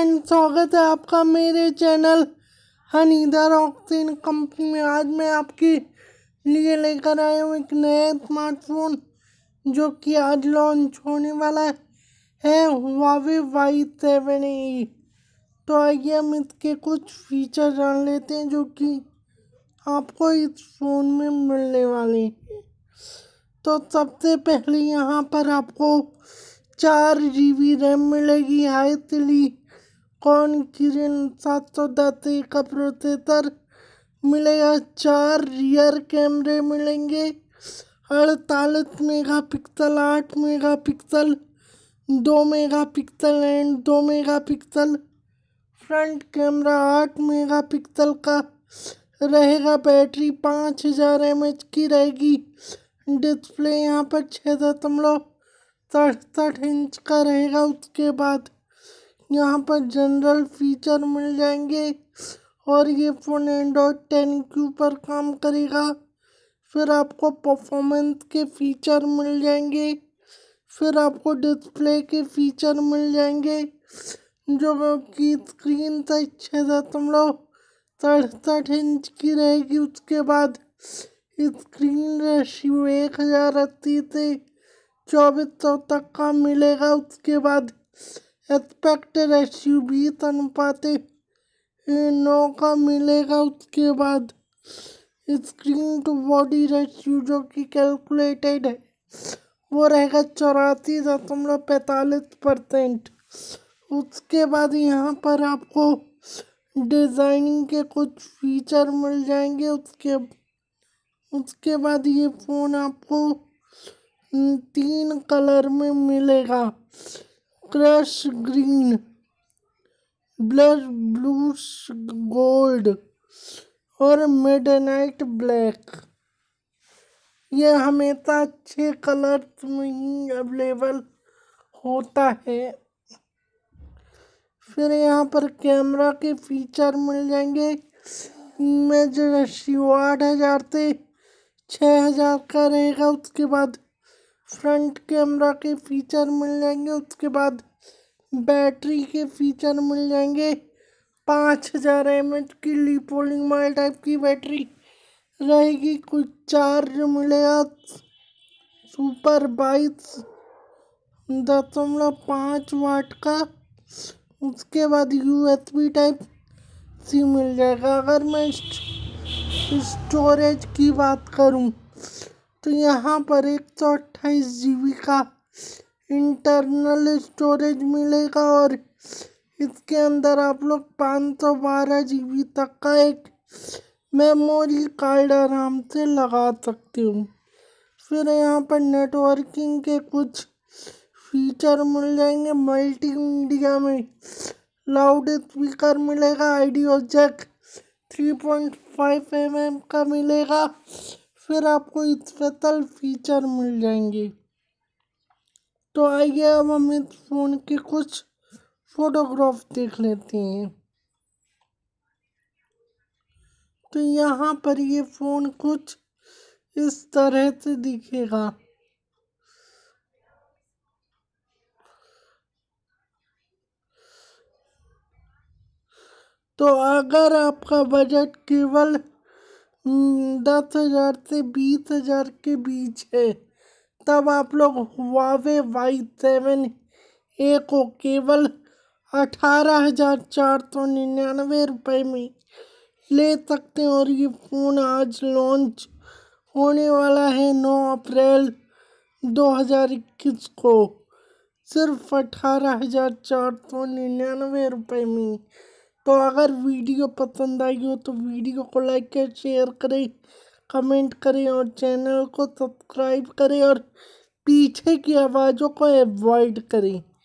स्वागत है आपका मेरे चैनल हनीदा रॉक्सिन कंपनी में आज मैं आपके लिए लेकर आया हूँ एक नया स्मार्टफोन जो कि आज लॉन्च होने वाला है वावे वाई सेवन ए तो आइए हम इसके कुछ फीचर जान लेते हैं जो कि आपको इस फ़ोन में मिलने वाले हैं तो सबसे पहले यहाँ पर आपको चार जी बी रैम मिलेगी हाई सिली कौन किरण सात सौ दस का प्रोसेसर मिलेगा चार रियर कैमरे मिलेंगे अड़तालीस मेगा पिक्सल आठ मेगा पिक्सल दो मेगा पिक्सल एंड दो मेगा पिक्सल फ्रंट कैमरा आठ मेगा पिक्सल का रहेगा बैटरी पाँच हज़ार एम एच की रहेगी डिस्प्ले यहाँ पर छः दशमलव सड़सठ इंच का रहेगा उसके बाद यहाँ पर जनरल फीचर मिल जाएंगे और ये फ़ोन एंड्रॉयड टेन के ऊपर काम करेगा फिर आपको परफॉर्मेंस के फीचर मिल जाएंगे फिर आपको डिस्प्ले के फीचर मिल जाएंगे जो कि स्क्रीन था छः दशमलव सड़सठ इंच की रहेगी उसके बाद स्क्रीन रेशियो एक हज़ार अस्सी से चौबीस सौ तक का मिलेगा उसके बाद एक्सपेक्टेड एच अनुपातिक नौ का मिलेगा उसके बाद स्क्रीन टू बॉडी रेशियो जो कि कैलकुलेटेड है वो रहेगा चौरासी दशमलव पैंतालीस परसेंट उसके बाद यहाँ पर आपको डिज़ाइनिंग के कुछ फीचर मिल जाएंगे उसके उसके बाद ये फ़ोन आपको तीन कलर में मिलेगा crush green blur blue gold और नाइट ब्लैक ये हमेशा अच्छे कलर्स में ही अवेलेबल होता है फिर यहाँ पर कैमरा के फीचर मिल जाएंगे इमेज रेशियो आठ हज़ार से छः हज़ार का रहेगा उसके बाद फ्रंट कैमरा के फीचर मिल जाएंगे उसके बाद बैटरी के फीचर मिल जाएंगे पाँच हज़ार एम एच की लिपोलिंग माइल टाइप की बैटरी रहेगी कुछ चार्ज मिलेगा सुपर बाइस दशमलव पाँच वाट का उसके बाद U S B type C मिल जाएगा अगर मैं स्टोरेज की बात करूं तो यहाँ पर एक सौ अट्ठाईस जी बी का इंटरनल स्टोरेज मिलेगा और इसके अंदर आप लोग पाँच सौ बारह जी बी तक का एक मेमोरी कार्ड आराम से लगा सकते हो फिर यहाँ पर नेटवर्किंग के कुछ फीचर मिल जाएंगे मल्टी मीडिया में लाउड स्पीकर मिलेगा audio jack five M M का मिलेगा फिर आपको स्पेशल फीचर मिल जाएंगे तो आइए अब हम इस फ़ोन के कुछ फोटोग्राफ देख लेते हैं तो यहाँ पर ये फ़ोन कुछ इस तरह से दिखेगा तो अगर आपका बजट केवल दस हज़ार से बीस हज़ार के बीच है तब आप लोग वावे वाई सेवन ए को केवल अठारह हज़ार चार सौ निन्यानवे रुपये में ले सकते हैं और ये फ़ोन आज लॉन्च होने वाला है नौ अप्रैल दो हज़ार इक्कीस को सिर्फ अठारह हज़ार चार सौ निन्यानवे रुपये में तो अगर वीडियो पसंद आई हो तो वीडियो को लाइक करें शेयर करें कमेंट करें और चैनल को सब्सक्राइब करें और पीछे की आवाज़ों को अवॉइड करें